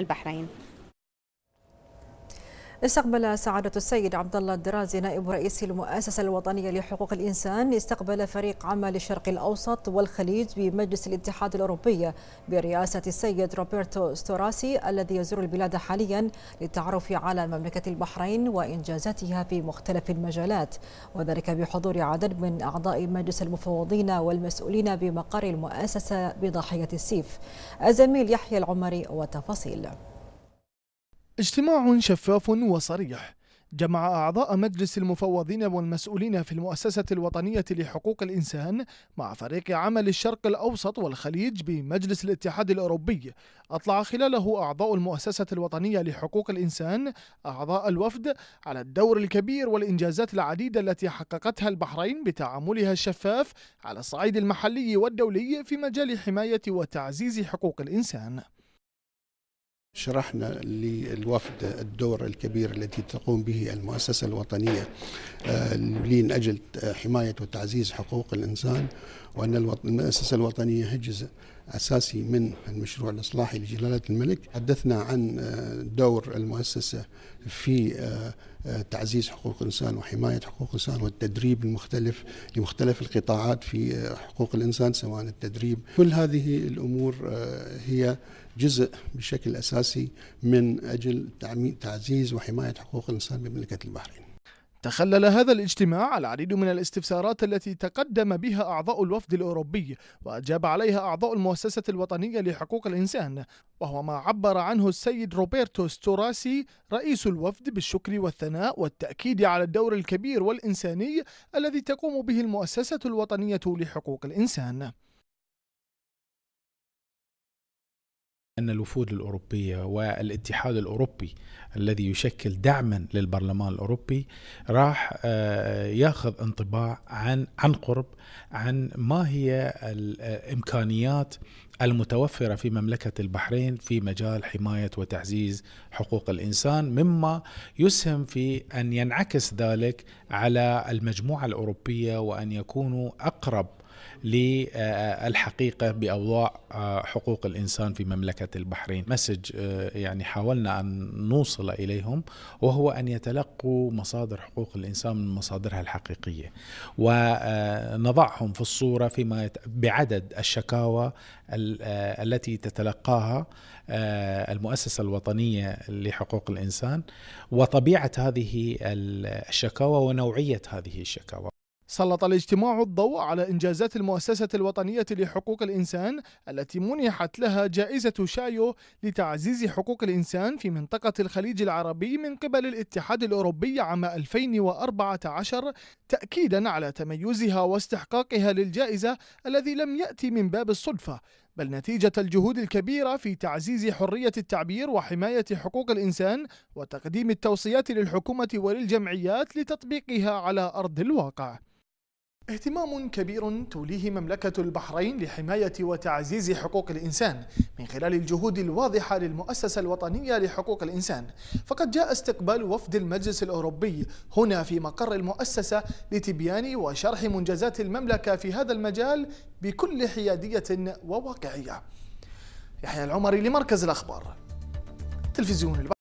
البحرين استقبل سعادة السيد عبد الله الدرازي نائب رئيس المؤسسة الوطنية لحقوق الإنسان استقبل فريق عمل الشرق الأوسط والخليج بمجلس الاتحاد الأوروبي برئاسة السيد روبرتو ستوراسي الذي يزور البلاد حاليا للتعرف على مملكة البحرين وإنجازاتها في مختلف المجالات وذلك بحضور عدد من أعضاء مجلس المفوضين والمسؤولين بمقر المؤسسة بضاحية السيف الزميل يحيى العمري وتفاصيل اجتماع شفاف وصريح جمع أعضاء مجلس المفوضين والمسؤولين في المؤسسة الوطنية لحقوق الإنسان مع فريق عمل الشرق الأوسط والخليج بمجلس الاتحاد الأوروبي أطلع خلاله أعضاء المؤسسة الوطنية لحقوق الإنسان أعضاء الوفد على الدور الكبير والإنجازات العديدة التي حققتها البحرين بتعاملها الشفاف على الصعيد المحلي والدولي في مجال حماية وتعزيز حقوق الإنسان شرحنا للوفد الدور الكبير التي تقوم به المؤسسة الوطنية من آه، أجل حماية وتعزيز حقوق الإنسان وأن المؤسسة الوطنية هي جزء أساسي من المشروع الإصلاحي لجلالة الملك حدثنا عن آه، دور المؤسسة في آه، آه، تعزيز حقوق الإنسان وحماية حقوق الإنسان والتدريب المختلف لمختلف القطاعات في حقوق الإنسان سواء التدريب كل هذه الأمور هي جزء بشكل أساسي من أجل تعزيز وحماية حقوق الإنسان بمملكة البحرين تخلل هذا الاجتماع العديد من الاستفسارات التي تقدم بها أعضاء الوفد الأوروبي وأجاب عليها أعضاء المؤسسة الوطنية لحقوق الإنسان وهو ما عبر عنه السيد روبرتو ستوراسي رئيس الوفد بالشكر والثناء والتأكيد على الدور الكبير والإنساني الذي تقوم به المؤسسة الوطنية لحقوق الإنسان أن الوفود الأوروبية والاتحاد الأوروبي الذي يشكل دعما للبرلمان الأوروبي راح آه، ياخذ انطباع عن عن قرب عن ما هي الإمكانيات آه، المتوفرة في مملكة البحرين في مجال حماية وتعزيز حقوق الإنسان مما يسهم في أن ينعكس ذلك على المجموعة الأوروبية وأن يكونوا أقرب للحقيقة بأوضاع حقوق الإنسان في مملكة البحرين مسج يعني حاولنا أن نوصل إليهم وهو أن يتلقوا مصادر حقوق الإنسان من مصادرها الحقيقية ونضعهم في الصورة فيما بعدد الشكاوى التي تتلقاها المؤسسة الوطنية لحقوق الإنسان وطبيعة هذه الشكاوى ونوعية هذه الشكاوى سلط الاجتماع الضوء على إنجازات المؤسسة الوطنية لحقوق الإنسان التي منحت لها جائزة شايو لتعزيز حقوق الإنسان في منطقة الخليج العربي من قبل الاتحاد الأوروبي عام 2014 تأكيدا على تميزها واستحقاقها للجائزة الذي لم يأتي من باب الصدفة بل نتيجة الجهود الكبيرة في تعزيز حرية التعبير وحماية حقوق الإنسان وتقديم التوصيات للحكومة وللجمعيات لتطبيقها على أرض الواقع اهتمام كبير توليه مملكة البحرين لحماية وتعزيز حقوق الإنسان من خلال الجهود الواضحة للمؤسسة الوطنية لحقوق الإنسان فقد جاء استقبال وفد المجلس الأوروبي هنا في مقر المؤسسة لتبيان وشرح منجزات المملكة في هذا المجال بكل حيادية وواقعية يحيى العمري لمركز الأخبار تلفزيون البحر